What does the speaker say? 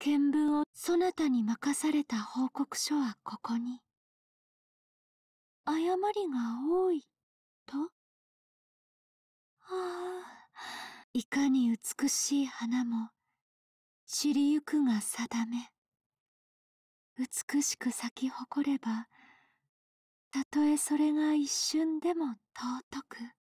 見聞をそなたに任された報告書はここに。誤りが多い、とああ、いかに美しい花も、散りゆくが定め。美しく咲き誇れば、たとえそれが一瞬でも尊く。